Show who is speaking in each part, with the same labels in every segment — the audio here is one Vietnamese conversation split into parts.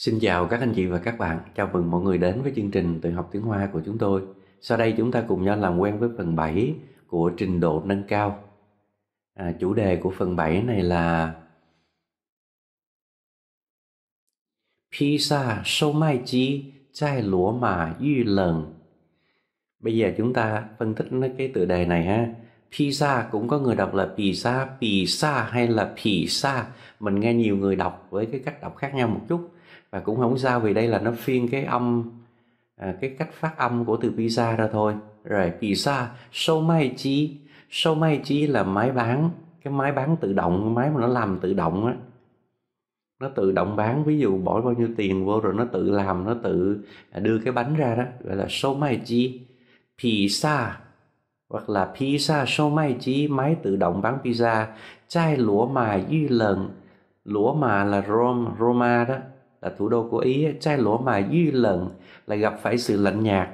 Speaker 1: Xin chào các anh chị và các bạn, chào mừng mọi người đến với chương trình tự học tiếng Hoa của chúng tôi. Sau đây chúng ta cùng nhau làm quen với phần 7 của trình độ nâng cao. À, chủ đề của phần 7 này là Pizza sâu mai chi chai lúa mà yu lần. Bây giờ chúng ta phân tích cái tựa đề này ha. Pizza cũng có người đọc là pizza, pizza hay là pizza. Mình nghe nhiều người đọc với cái cách đọc khác nhau một chút và cũng không sao vì đây là nó phiên cái âm à, cái cách phát âm của từ pizza ra thôi rồi pizza sâu mai chi sâu mai chi là máy bán cái máy bán tự động máy mà nó làm tự động á nó tự động bán ví dụ bỏ bao nhiêu tiền vô rồi nó tự làm nó tự à, đưa cái bánh ra đó gọi là sâu mai chi pizza hoặc là pizza sâu mai chi máy tự động bán pizza chai lúa mà dư lần lúa mà là rom Roma đó là thủ đô của Ý trái lỗ mà duy lần lại gặp phải sự lạnh nhạt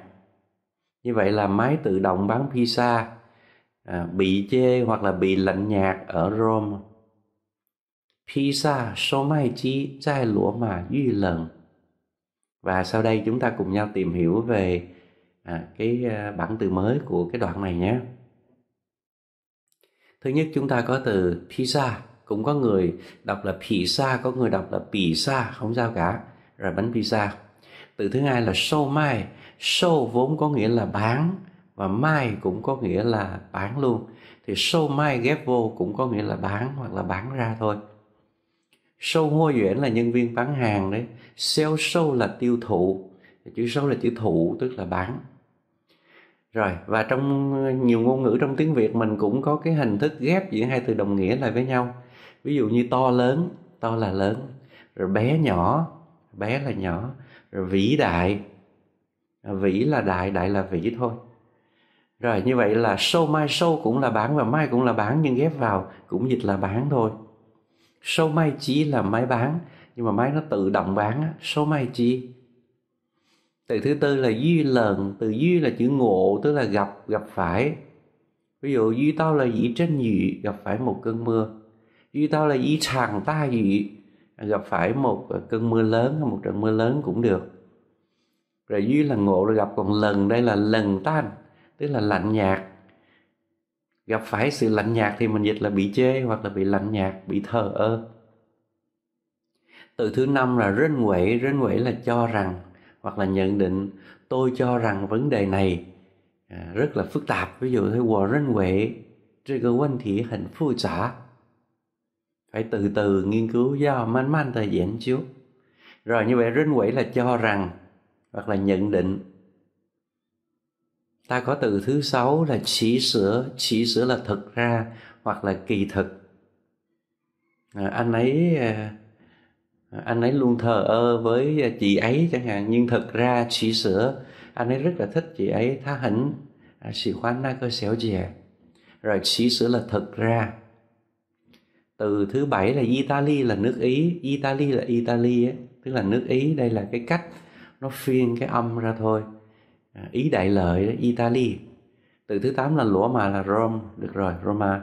Speaker 1: như vậy là máy tự động bán pizza à, bị chê hoặc là bị lạnh nhạt ở Rome pizza số mai chi trái lỗ mà duy lần và sau đây chúng ta cùng nhau tìm hiểu về à, cái à, bản từ mới của cái đoạn này nhé thứ nhất chúng ta có từ pizza cũng có người đọc là pizza có người đọc là pizza không sao cả rồi bánh pizza từ thứ hai là show mai show vốn có nghĩa là bán và mai cũng có nghĩa là bán luôn thì show mai ghép vô cũng có nghĩa là bán hoặc là bán ra thôi show hô duyển là nhân viên bán hàng đấy sell show là tiêu thụ chữ show là chữ thụ tức là bán rồi và trong nhiều ngôn ngữ trong tiếng việt mình cũng có cái hình thức ghép giữa hai từ đồng nghĩa lại với nhau ví dụ như to lớn to là lớn rồi bé nhỏ bé là nhỏ rồi vĩ đại vĩ là đại đại là vĩ thôi rồi như vậy là sâu mai sâu cũng là bán và mai cũng là bán nhưng ghép vào cũng dịch là bán thôi sâu mai chi là máy bán nhưng mà máy nó tự động bán sâu mai chi từ thứ tư là duy lần từ duy là chữ ngộ tức là gặp gặp phải ví dụ duy tao là dĩ trên nhị gặp phải một cơn mưa 遇到 là ý chẳng ta gì gặp phải một ờ, cơn mưa lớn hay một trận mưa lớn cũng được rồi duy là ngộ rồi gặp còn lần đây là lần tan tức là lạnh nhạt gặp phải sự lạnh nhạt thì mình dịch là bị chê hoặc là bị lạnh nhạt bị thờ ơ từ thứ năm là rên quẩy rên quẩy là cho rằng hoặc là nhận định tôi cho rằng vấn đề này à, rất là phức tạp ví dụ thế quả rên quẩy 这个问题很复杂 phải từ từ nghiên cứu do manh manh thời gian chút rồi như vậy Rinh Quỷ là cho rằng hoặc là nhận định ta có từ thứ sáu là chỉ sửa chỉ sửa là thực ra hoặc là kỳ thực à, anh ấy à, anh ấy luôn thờ ơ với chị ấy chẳng hạn nhưng thực ra chỉ sửa anh ấy rất là thích chị ấy tha hỉnh à, sĩ khoan na cơ xéo dè rồi chỉ sửa là thật ra từ thứ bảy là Italy là nước Ý Italy là Italy ấy, tức là nước Ý đây là cái cách nó phiên cái âm ra thôi à, Ý đại lợi đấy, Italy từ thứ tám là lũa mà là Rome được rồi Roma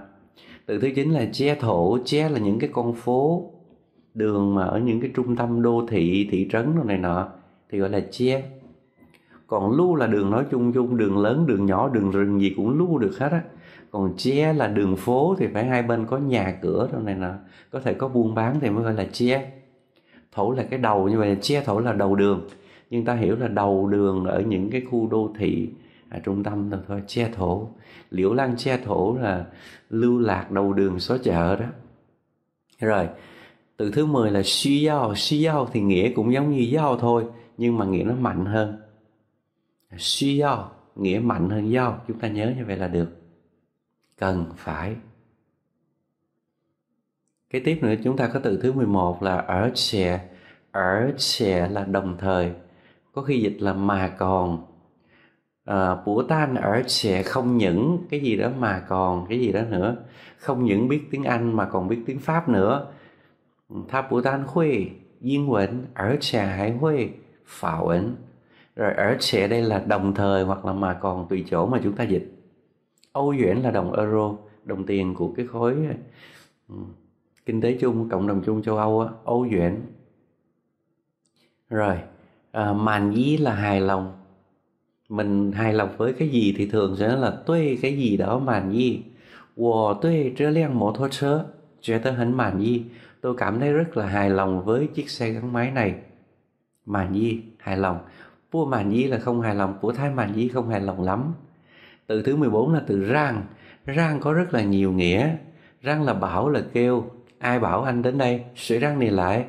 Speaker 1: từ thứ chín là che thổ che là những cái con phố đường mà ở những cái trung tâm đô thị thị trấn rồi này nọ thì gọi là che còn lu là đường nói chung chung đường lớn đường nhỏ đường rừng gì cũng lu được hết á còn che là đường phố thì phải hai bên có nhà cửa rồi này nọ có thể có buôn bán thì mới gọi là che thổ là cái đầu như vậy che thổ là đầu đường nhưng ta hiểu là đầu đường ở những cái khu đô thị ở à, trung tâm là thôi che thổ liễu lan che thổ là lưu lạc đầu đường xó chợ đó rồi từ thứ 10 là suy giao suy giao thì nghĩa cũng giống như giao thôi nhưng mà nghĩa nó mạnh hơn suy giao nghĩa mạnh hơn giao chúng ta nhớ như vậy là được cần phải cái tiếp nữa chúng ta có từ thứ 11 là ở trẻ ở trẻ là đồng thời có khi dịch là mà còn à, bủa tan ở trẻ không những cái gì đó mà còn cái gì đó nữa không những biết tiếng anh mà còn biết tiếng pháp nữa tha bủa tan khuê duyên quẩn ở trẻ hải khuê phảo ẩn rồi ở trẻ đây là đồng thời hoặc là mà còn tùy chỗ mà chúng ta dịch Âu Duyển là đồng euro, đồng tiền của cái khối ừ, kinh tế chung, cộng đồng chung châu Âu, Âu Duyển. Rồi, à, màn dí là hài lòng. Mình hài lòng với cái gì thì thường sẽ là tuê cái gì đó màn dí. 我对这辆摩托车觉得很满意. Tôi cảm thấy rất là hài lòng với chiếc xe gắn máy này. Màn dí, hài lòng. Vua màn dí là không hài lòng, của thái màn dí không hài lòng lắm từ thứ 14 là từ răng răng có rất là nhiều nghĩa răng là bảo là kêu ai bảo anh đến đây sửa răng này lại à,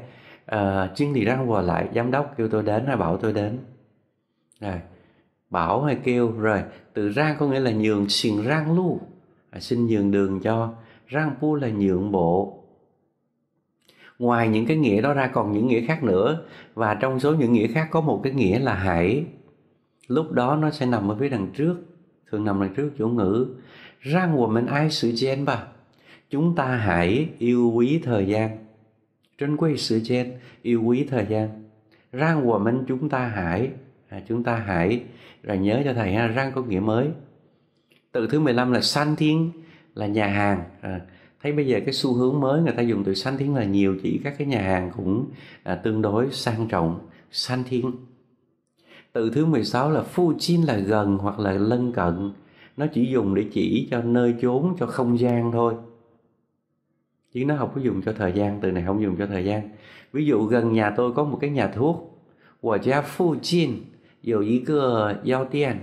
Speaker 1: ờ, chuyên thì răng vào lại giám đốc kêu tôi đến hay bảo tôi đến rồi bảo hay kêu rồi từ răng có nghĩa là nhường xin răng luôn à, xin nhường đường cho răng pu là nhượng bộ ngoài những cái nghĩa đó ra còn những nghĩa khác nữa và trong số những nghĩa khác có một cái nghĩa là hãy lúc đó nó sẽ nằm ở phía đằng trước thường nằm đằng trước chủ ngữ rằng của mình ai sự chen bà chúng ta hãy yêu quý thời gian trên quay sự chen yêu quý thời gian rằng của mình chúng ta hãy à, chúng ta hãy là nhớ cho thầy ha rằng có nghĩa mới từ thứ 15 là san thiên là nhà hàng à, thấy bây giờ cái xu hướng mới người ta dùng từ san thiên là nhiều chỉ các cái nhà hàng cũng à, tương đối sang trọng san thiên từ thứ 16 là Fujin là gần hoặc là lân cận nó chỉ dùng để chỉ cho nơi chốn cho không gian thôi chứ nó không có dùng cho thời gian từ này không dùng cho thời gian ví dụ gần nhà tôi có một cái nhà thuốc của gia Fujin dầu ý cơ giao tiền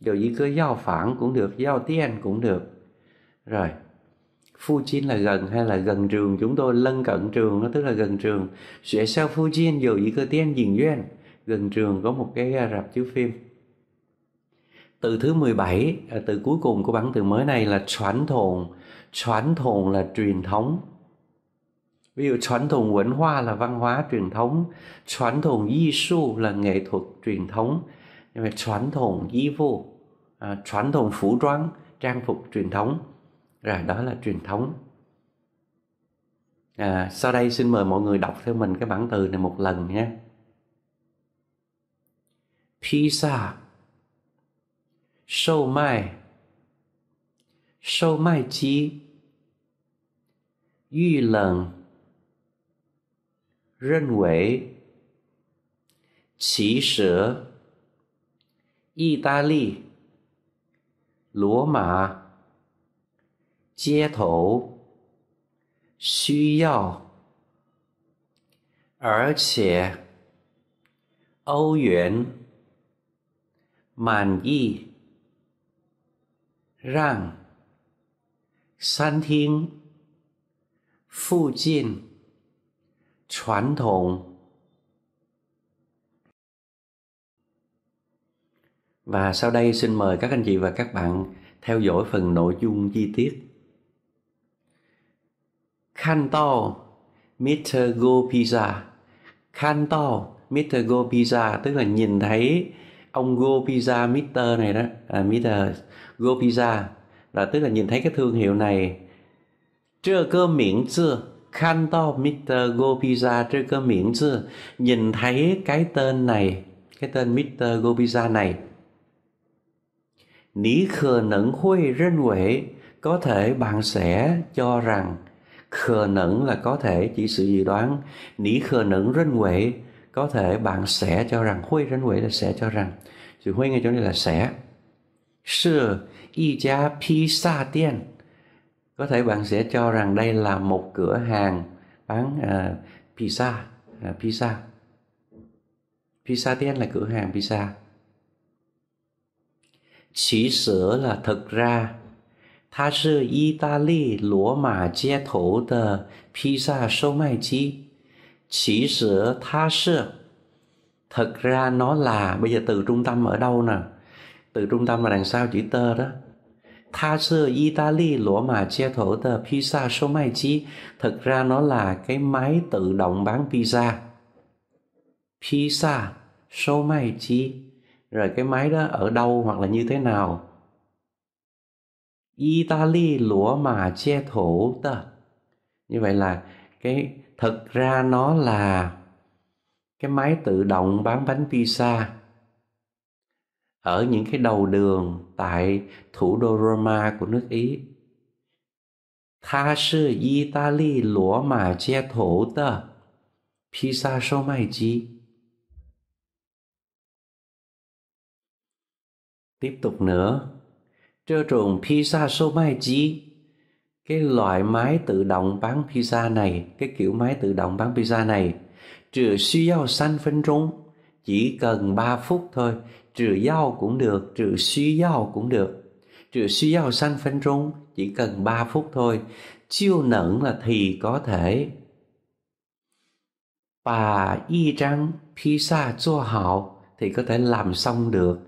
Speaker 1: dầu ý cơ giao phản cũng được giao tiền cũng được rồi Fujin là gần hay là gần trường chúng tôi lân cận trường nó tức là gần trường sẽ sao Fujin dầu ý cơ tiên dình duyên gần trường có một cái à, rạp chiếu phim từ thứ 17 à, từ cuối cùng của bản từ mới này là choán thồn choán thồn là truyền thống ví dụ choán thồn văn hoa là văn hóa truyền thống choán thồn di su là nghệ thuật truyền thống nhưng mà choán thồn di vô à, choán thồn phủ đoán trang phục truyền thống rồi đó là truyền thống à, sau đây xin mời mọi người đọc theo mình cái bản từ này một lần nhé 披萨售卖售卖机遇冷认为其实意大利罗马街头需要而且欧元。màn y rằng san thiên phụ chiên truyền thống và sau đây xin mời các anh chị và các bạn theo dõi phần nội dung chi tiết Khan to Mr. Go Pizza Khan to Mr. Go Pizza tức là nhìn thấy ông Go Pizza Mister này đó à, Mister Go Pizza là tức là nhìn thấy cái thương hiệu này chưa cơ miệng chưa khăn to Mr. Go Pizza chưa cơ miệng chưa nhìn thấy cái tên này cái tên Mr. Go Pizza này Ní khờ nẫn khuê rên huệ có thể bạn sẽ cho rằng khờ nẫn là có thể chỉ sự dự đoán ní khờ nẫn rên huệ có thể bạn sẽ cho rằng huy rắn quỷ là sẽ cho rằng sự huy ngay chỗ này là sẽ sư y gia pizza tiên có thể bạn sẽ cho rằng đây là một cửa hàng bán uh, à, pizza uh, à, pizza pizza tiên là cửa hàng pizza chỉ sửa là thực ra ta 它是意大利罗马街头的披萨售卖机。chỉ sửa tha sửa thật ra nó là bây giờ từ trung tâm ở đâu nè từ trung tâm là đằng sau chữ tơ đó tha sơ Italy Lỗ mà che thổ tờ pizza số mai chi thật ra nó là cái máy tự động bán pizza pizza số mai chi rồi cái máy đó ở đâu hoặc là như thế nào Italy Lỗ mà che thổ tờ như vậy là cái thực ra nó là cái máy tự động bán bánh pizza ở những cái đầu đường tại thủ đô Roma của nước Ý. Tha sư Italy lúa mà che thổ tờ. Pizza sâu mai chi. Tiếp tục nữa. Trơ trùng pizza sâu mai chi cái loại máy tự động bán pizza này cái kiểu máy tự động bán pizza này trừ xíu giao xanh phân trung chỉ cần 3 phút thôi trừ giao cũng được trừ xíu giao cũng được trừ xíu giao xanh phân trung chỉ cần 3 phút thôi chiêu nẫn là thì có thể bà y trắng pizza chua hảo thì có thể làm xong được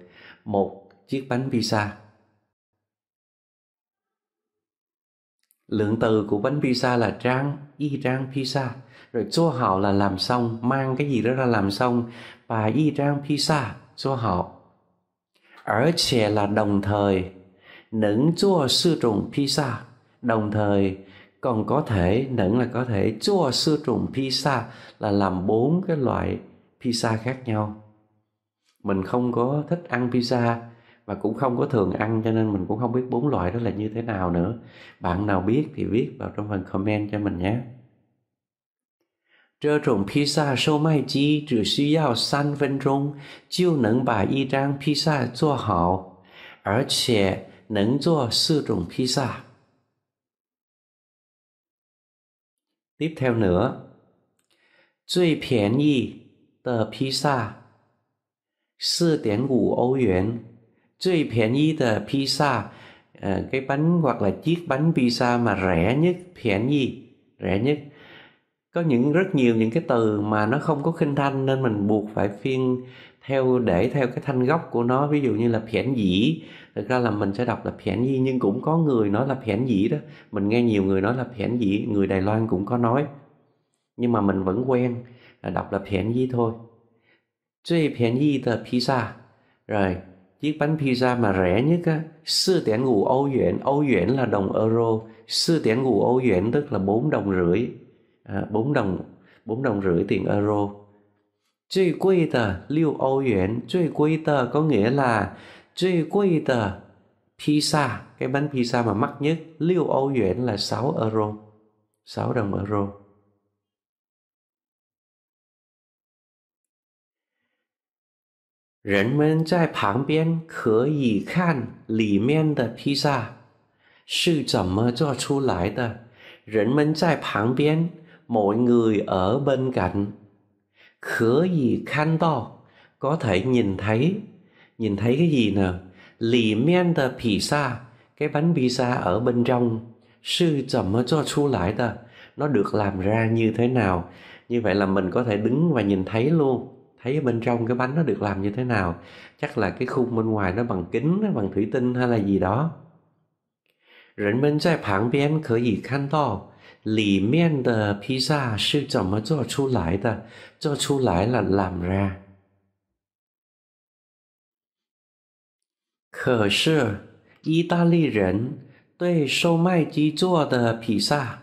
Speaker 1: một chiếc bánh pizza lượng từ của bánh pizza là trang y trang pizza rồi chua hảo là làm xong mang cái gì đó ra làm xong và y trang pizza chua hảo ở trẻ là đồng thời nẫn chua sư trùng pizza đồng thời còn có thể nẫn là có thể chua sư trùng pizza là làm bốn cái loại pizza khác nhau mình không có thích ăn pizza và cũng không có thường ăn cho nên mình cũng không biết bốn loại đó là như thế nào nữa bạn nào biết thì viết vào trong phần comment cho mình nhé 这种披萨售卖机只需要三分钟就能把一张披萨做好，而且能做四种披萨。Tiếp theo nữa，最便宜的披萨四点五欧元。最便宜的披萨，ờ, ờ, cái bánh hoặc là chiếc bánh pizza mà rẻ nhất, 便宜, rẻ nhất. Có những rất nhiều những cái từ mà nó không có khinh thanh nên mình buộc phải phiên theo để theo cái thanh gốc của nó ví dụ như là phẻn dĩ thực ra là mình sẽ đọc là phẻn dĩ nhưng cũng có người nói là phẻn dĩ đó mình nghe nhiều người nói là phẻn dĩ người đài loan cũng có nói nhưng mà mình vẫn quen là đọc là phẻn dĩ thôi Duy phẻn dĩ tờ pizza rồi chiếc bánh pizza mà rẻ nhất á, sư tiễn ngủ Âu Duyện, Âu Duyện là đồng euro, sư tiễn ngủ Âu Duyện tức là 4 đồng rưỡi, à, 4 đồng 4 đồng rưỡi tiền euro. Truy quy tờ, lưu Âu Duyện, truy quy tờ có nghĩa là truy quy tờ, pizza, cái bánh pizza mà mắc nhất, lưu Âu Duyện là 6 euro, 6 đồng euro. 人们在旁边可以看里面的披萨是怎么做出来的。人们在旁边，mọi người ở bên cạnh，可以看到，có thể nhìn thấy，nhìn thấy cái gì nào？里面的披萨，cái bánh pizza ở bên nó được làm ra như thế nào? Như vậy là mình có thể đứng và nhìn thấy luôn thấy bên trong cái bánh nó được làm như thế nào chắc là cái khung bên ngoài nó bằng kính nó bằng thủy tinh hay là gì đó bên bên có 人们在旁边可以看到里面的披萨是怎么做出来的，做出来了 làm ra。可是意大利人对售卖机做的披萨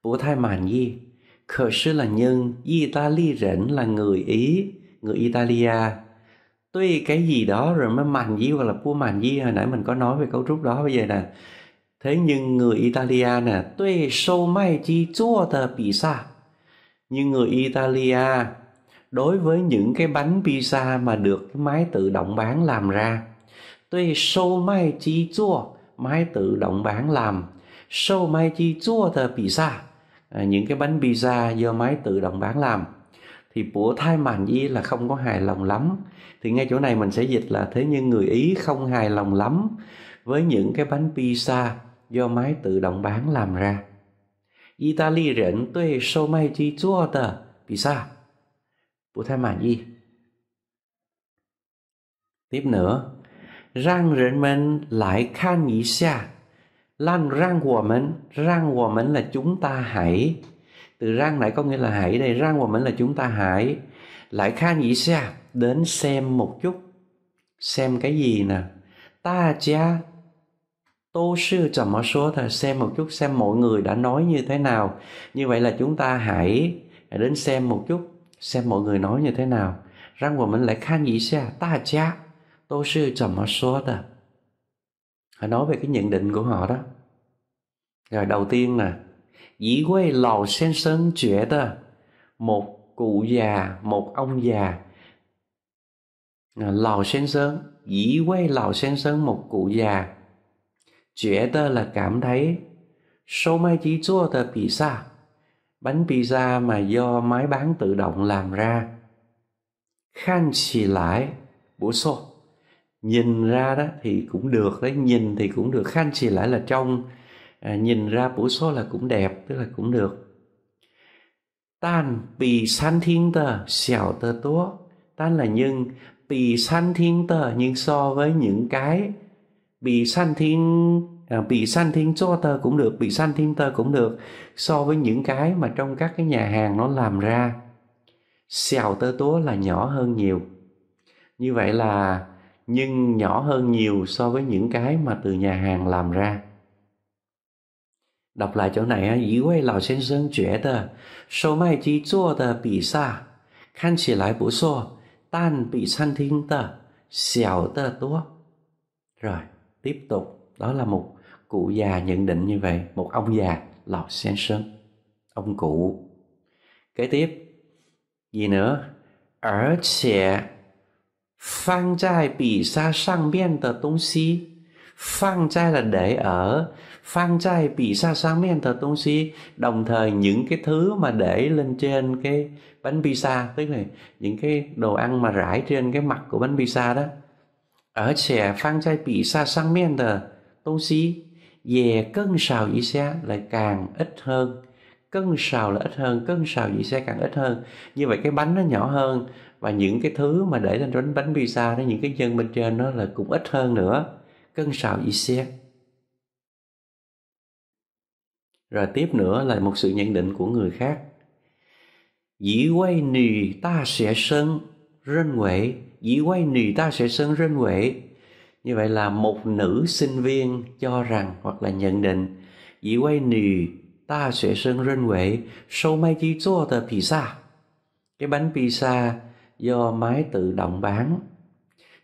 Speaker 1: 不太满意。可是了 nhưng 意大利人 là người Ý người Italia tuy cái gì đó rồi mới màn di hoặc là cua màn di hồi nãy mình có nói về cấu trúc đó bây giờ nè thế nhưng người Italia nè tuy sâu mai chi chua tờ pizza nhưng người Italia đối với những cái bánh pizza mà được cái máy tự động bán làm ra tuy sâu mai chi chua máy tự động bán làm sâu mai chi chua tờ pizza à, những cái bánh pizza do máy tự động bán làm thì bủa thai màn y là không có hài lòng lắm thì ngay chỗ này mình sẽ dịch là thế nhưng người ý không hài lòng lắm với những cái bánh pizza do máy tự động bán làm ra Italy rỉnh tuê sô mai chi chua tờ pizza bủa thai màn y tiếp nữa răng rỉnh mình lại khan nghĩ xa lan răng của mình răng của mình là chúng ta hãy từ răng lại có nghĩa là hãy đây răng của mình là chúng ta hãy lại kha nhị xa đến xem một chút xem cái gì nè ta cha tô sư trầm ở số thà xem một chút xem mọi người đã nói như thế nào như vậy là chúng ta hãy đến xem một chút xem mọi người nói như thế nào răng của mình lại kha nhị xa ta cha tô sư trầm ở số thà nói về cái nhận định của họ đó rồi đầu tiên nè 一位老先生觉得 một cụ già một ông già à, lão một cụ già là cảm thấy bánh pizza mà do máy bán tự động làm ra khăn xì lại bổ xô nhìn ra đó thì cũng được đấy nhìn thì cũng được khan xì lại là trong à, nhìn ra bổ số là cũng đẹp tức là cũng được tan bì san thiên tờ xẻo tờ tố tan là nhưng bì san thiên tờ nhưng so với những cái bì san thiên à, bì san thiên cho tờ cũng được bì san thiên tờ cũng được so với những cái mà trong các cái nhà hàng nó làm ra xèo tơ tố là nhỏ hơn nhiều như vậy là nhưng nhỏ hơn nhiều so với những cái mà từ nhà hàng làm ra Đọc lại chỗ này ha, ý quay lão 先生觉得售卖机做的比萨看起来不错，但比餐厅的小得多。Rồi, tiếp tục, đó là một cụ già nhận định như vậy, một ông già, lão 先生, ông cụ. Kế tiếp, gì nữa? ở 而且放在比萨上面的东西放在 là để ở phang trai bị xa sáng men thờ tôn si đồng thời những cái thứ mà để lên trên cái bánh pizza tức là những cái đồ ăn mà rải trên cái mặt của bánh pizza đó ở trẻ phang trai bị xa sáng men thờ tôn si về cân sào gì xe lại càng ít hơn cân sào là ít hơn cân sào gì xe càng ít hơn như vậy cái bánh nó nhỏ hơn và những cái thứ mà để lên bánh bánh pizza đó những cái dân bên trên nó là cũng ít hơn nữa cân sạo ý xe rồi tiếp nữa là một sự nhận định của người khác dĩ quay nì ta sẽ sân rên huệ dĩ quay nì ta sẽ sân rên huệ như vậy là một nữ sinh viên cho rằng hoặc là nhận định dĩ quay nì ta sẽ sân rên huệ sâu mai chi cho tờ pizza cái bánh pizza do máy tự động bán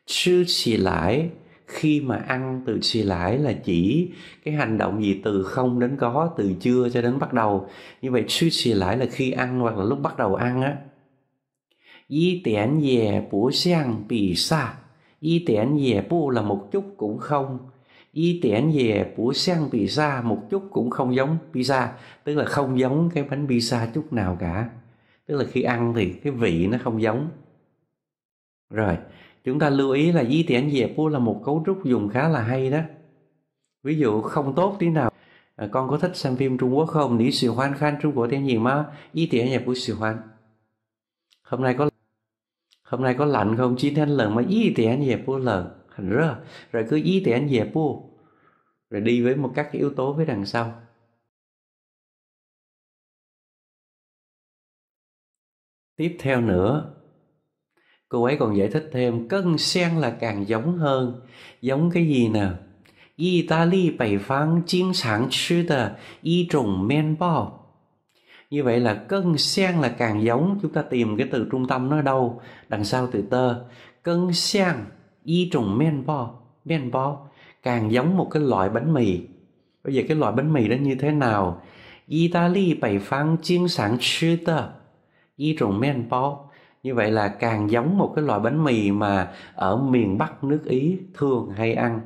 Speaker 1: chứ chỉ lại khi mà ăn từ suy lãi là chỉ cái hành động gì từ không đến có từ chưa cho đến bắt đầu như vậy suy suy lãi là khi ăn hoặc là lúc bắt đầu ăn á y tiễn về bổ sang bì xa y tiễn về bu là một chút cũng không y tiễn về bổ sang bì xa một chút cũng không giống pizza tức là không giống cái bánh pizza chút nào cả tức là khi ăn thì cái vị nó không giống rồi chúng ta lưu ý là di tiễn dẹp là một cấu trúc dùng khá là hay đó ví dụ không tốt tí nào à, con có thích xem phim Trung Quốc không? Nỉ siêu hoan khan Trung Quốc tiếng gì mà ý tiếng nhập của siêu hoan. Hôm nay có hôm nay có lạnh không? Chín thanh lần mà ý tiếng nhập của lần. Hình rất rồi cứ ý tiếng nhập pu rồi đi với một các yếu tố với đằng sau. Tiếp theo nữa Cô ấy còn giải thích thêm cân sen là càng giống hơn. Giống cái gì nào? Italy Bắc Phương chính sáng chứ tờ y trùng men bò Như vậy là cân sen là càng giống. Chúng ta tìm cái từ trung tâm nó đâu? Đằng sau từ tơ. Cân sen y trùng men bò Men bò càng giống một cái loại bánh mì. Bây giờ cái loại bánh mì đó như thế nào? Italy Bắc Phương chính sáng chứ tờ y trùng men bao như vậy là càng giống một cái loại bánh mì mà ở miền Bắc nước Ý thường hay ăn.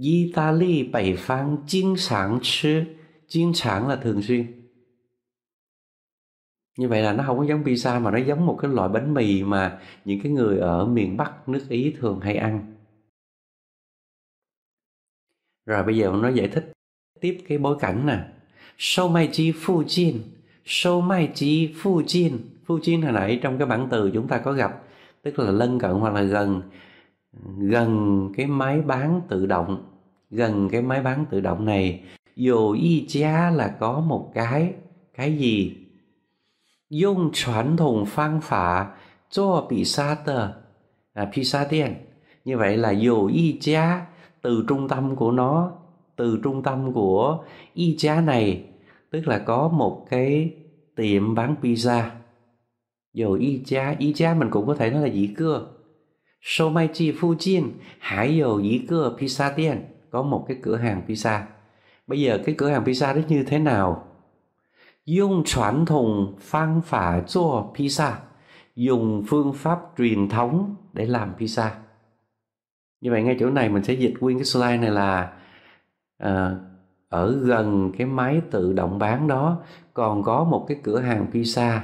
Speaker 1: Italy Bảy Phang chiên Sáng Chứ chiên Sáng là thường xuyên như vậy là nó không có giống pizza mà nó giống một cái loại bánh mì mà những cái người ở miền Bắc nước Ý thường hay ăn rồi bây giờ nó giải thích tiếp cái bối cảnh nè sâu mai chi phu chin sâu mai chi phu chin phu Fujin hồi nãy trong cái bản từ chúng ta có gặp tức là lân cận hoặc là gần gần cái máy bán tự động gần cái máy bán tự động này dù y cha là có một cái cái gì dùng truyền thống phương pháp cho bị sa tờ à, phi tiền như vậy là dù y cha từ trung tâm của nó từ trung tâm của y cha này tức là có một cái tiệm bán pizza 有一家，一家 mình cũng có thể nói là dĩ cưa. một cái cửa hàng pizza. Bây giờ cái cửa hàng pizza đó như thế nào? Dùng truyền thống phương pháp cho pizza. Dùng phương pháp truyền thống để làm pizza. Như vậy ngay chỗ này mình sẽ dịch nguyên cái slide này là à, ở gần cái máy tự động bán đó còn có một cái cửa hàng pizza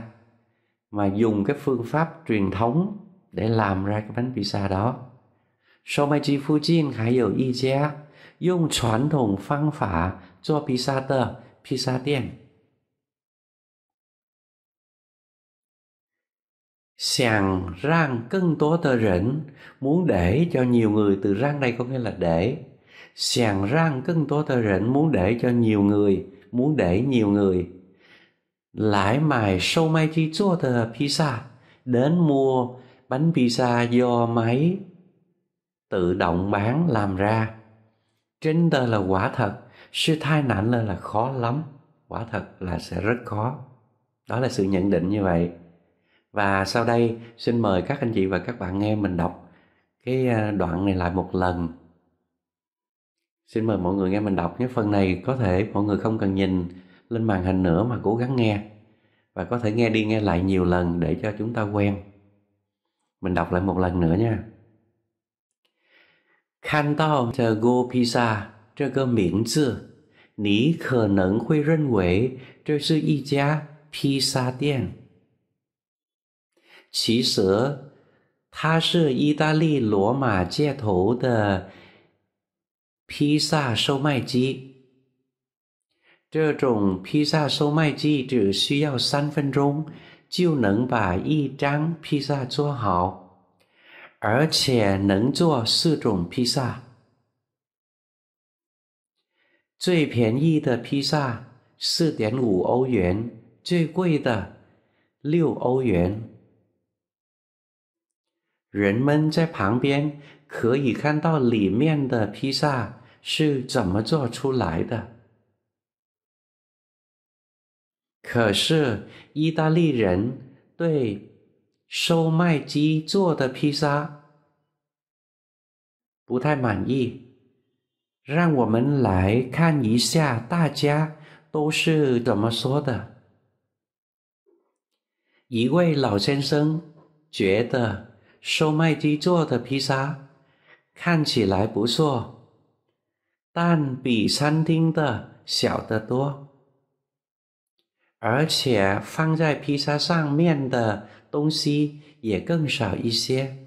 Speaker 1: mà dùng cái phương pháp truyền thống để làm ra cái bánh pizza đó. dùng truyền thống phương pháp cho pizza muốn để cho nhiều người từ răng đây có nghĩa là để. muốn để cho nhiều người muốn để nhiều người lại mài mai chi cho tờ pizza đến mua bánh pizza do máy tự động bán làm ra. Trên tờ là quả thật, sự thai nạn lên là khó lắm. Quả thật là sẽ rất khó. Đó là sự nhận định như vậy. Và sau đây xin mời các anh chị và các bạn nghe mình đọc cái à, đoạn này lại một lần. Xin mời mọi người nghe mình đọc cái phần này có thể mọi người không cần nhìn lên màn hình nữa mà cố gắng nghe và có thể nghe đi nghe lại nhiều lần để cho chúng ta quen mình đọc lại một lần nữa nha Kan tao chờ go pizza pizza. pizza 这个名字，你可能会认为这是一家披萨店。其实，它是意大利罗马街头的披萨售卖机。这种披萨售卖机只需要三分钟就能把一张披萨做好，而且能做四种披萨。最便宜的披萨四点五欧元，最贵的六欧元。人们在旁边可以看到里面的披萨是怎么做出来的。可是，意大利人对收卖机做的披萨不太满意。让我们来看一下大家都是怎么说的。一位老先生觉得收卖机做的披萨看起来不错，但比餐厅的小得多。而且放在披萨上面的东西也更少一些。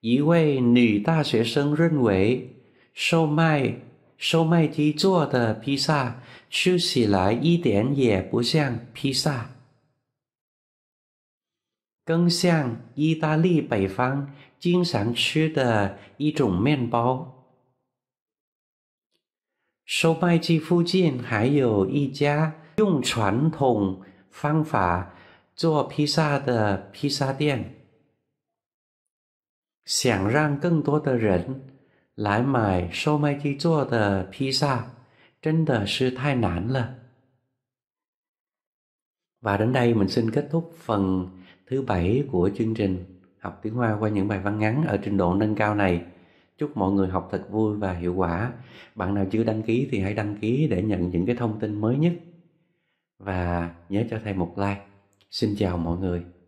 Speaker 1: 一位女大学生认为，售卖售卖机做的披萨吃起来一点也不像披萨，更像意大利北方经常吃的一种面包。售卖机附近还有一家。用传统方法做披萨的披萨店，想让更多的人来买售卖机做的披萨，真的是太难了。Và đến đây mình xin kết thúc phần thứ bảy của chương trình học tiếng Hoa qua những bài văn ngắn ở trình độ nâng cao này. Chúc mọi người học thật vui và hiệu quả. Bạn nào chưa đăng ký thì hãy đăng ký để nhận những cái thông tin mới nhất và nhớ cho thầy một like xin chào mọi người